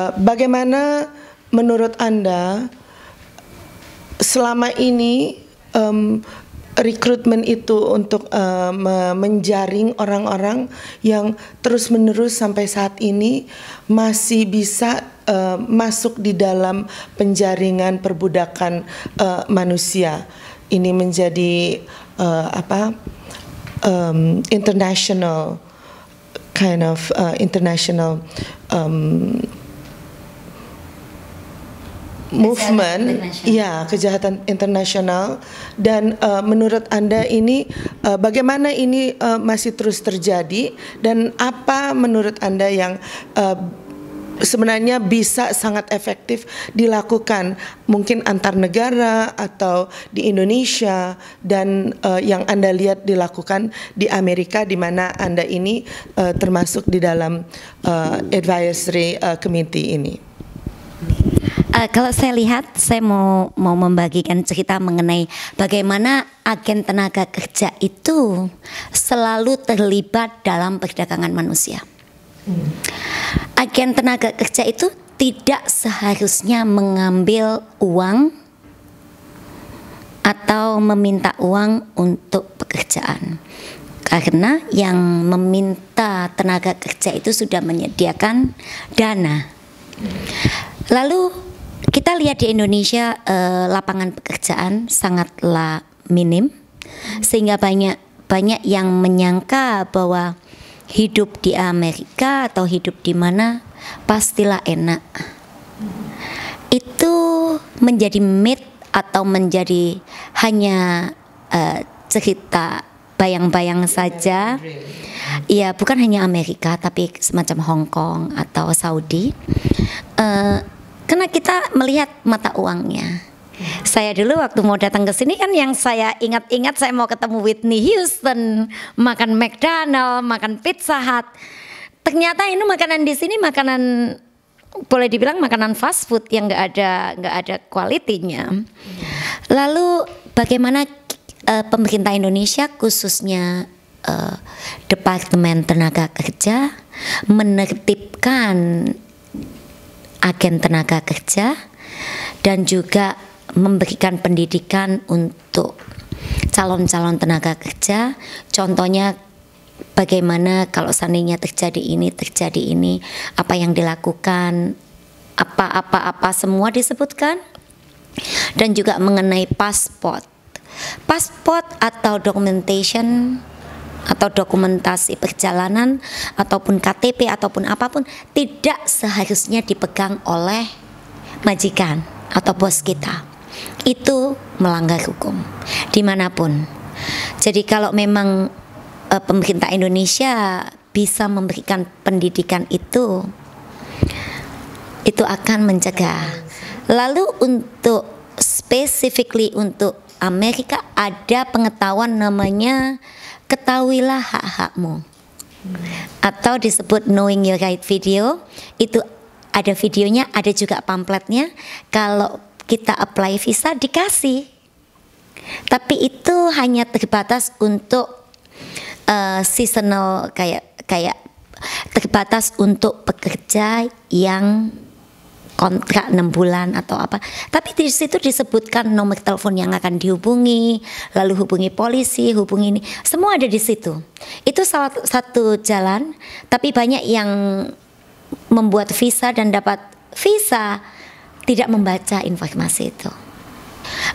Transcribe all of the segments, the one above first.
Eh, bagaimana menurut Anda selama ini um, rekrutmen itu untuk um, menjaring orang-orang yang terus-menerus sampai saat ini masih bisa eh, masuk di dalam penjaringan perbudakan uh, manusia. Ini menjadi uh, apa um, international kind of uh, international um, movement, ya kejahatan internasional dan uh, menurut anda ini uh, bagaimana ini uh, masih terus terjadi dan apa menurut anda yang uh, sebenarnya bisa sangat efektif dilakukan mungkin antar negara atau di Indonesia dan uh, yang anda lihat dilakukan di Amerika di mana anda ini uh, termasuk di dalam uh, advisory uh, committee ini. Uh, kalau saya lihat, saya mau mau membagikan cerita mengenai bagaimana agen tenaga kerja itu selalu terlibat dalam perdagangan manusia. Hmm. Agen tenaga kerja itu tidak seharusnya mengambil uang atau meminta uang untuk pekerjaan. Karena yang meminta tenaga kerja itu sudah menyediakan dana. Hmm. Lalu kita lihat di Indonesia eh, lapangan pekerjaan sangatlah minim sehingga banyak banyak yang menyangka bahwa hidup di Amerika atau hidup di mana pastilah enak. Itu menjadi myth atau menjadi hanya eh, cerita bayang-bayang saja. Iya, bukan hanya Amerika tapi semacam Hong Kong atau Saudi. Eh, karena kita melihat mata uangnya. Saya dulu waktu mau datang ke sini kan yang saya ingat-ingat saya mau ketemu Whitney Houston, makan McDonald, makan Pizza Hut. Ternyata ini makanan di sini makanan boleh dibilang makanan fast food yang nggak ada nggak ada kualitinya. Lalu bagaimana uh, pemerintah Indonesia khususnya uh, Departemen Tenaga Kerja menertibkan agen tenaga kerja dan juga memberikan pendidikan untuk calon-calon tenaga kerja contohnya bagaimana kalau seandainya terjadi ini terjadi ini apa yang dilakukan apa-apa-apa semua disebutkan dan juga mengenai pasport pasport atau documentation atau dokumentasi perjalanan ataupun KTP ataupun apapun tidak seharusnya dipegang oleh majikan atau bos kita. Itu melanggar hukum dimanapun. Jadi kalau memang e, pemerintah Indonesia bisa memberikan pendidikan itu, itu akan mencegah. Lalu untuk specifically untuk Amerika ada pengetahuan namanya ketahuilah hak-hakmu. Atau disebut knowing your right video, itu ada videonya, ada juga pamfletnya. Kalau kita apply visa dikasih. Tapi itu hanya terbatas untuk uh, seasonal kayak kayak terbatas untuk pekerja yang kontrak 6 bulan atau apa. Tapi di situ disebutkan nomor telepon yang akan dihubungi, lalu hubungi polisi, hubungi ini. Semua ada di situ. Itu salah satu jalan, tapi banyak yang membuat visa dan dapat visa tidak membaca informasi itu.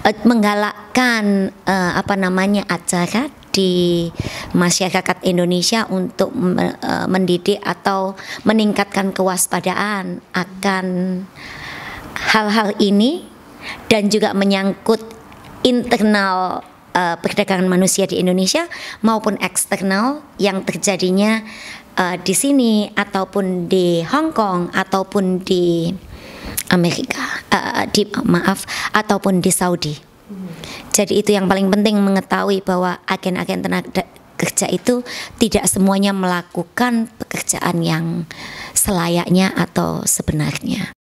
Eh, menggalakkan eh, apa namanya acara di masyarakat Indonesia untuk e, mendidik atau meningkatkan kewaspadaan akan hal-hal ini dan juga menyangkut internal uh, perdagangan manusia di Indonesia maupun eksternal yang terjadinya uh, di sini ataupun di Hong Kong ataupun di Amerika uh, di maaf ataupun di Saudi. Jadi itu yang paling penting mengetahui bahwa agen-agen tenaga kerja itu tidak semuanya melakukan pekerjaan yang selayaknya atau sebenarnya.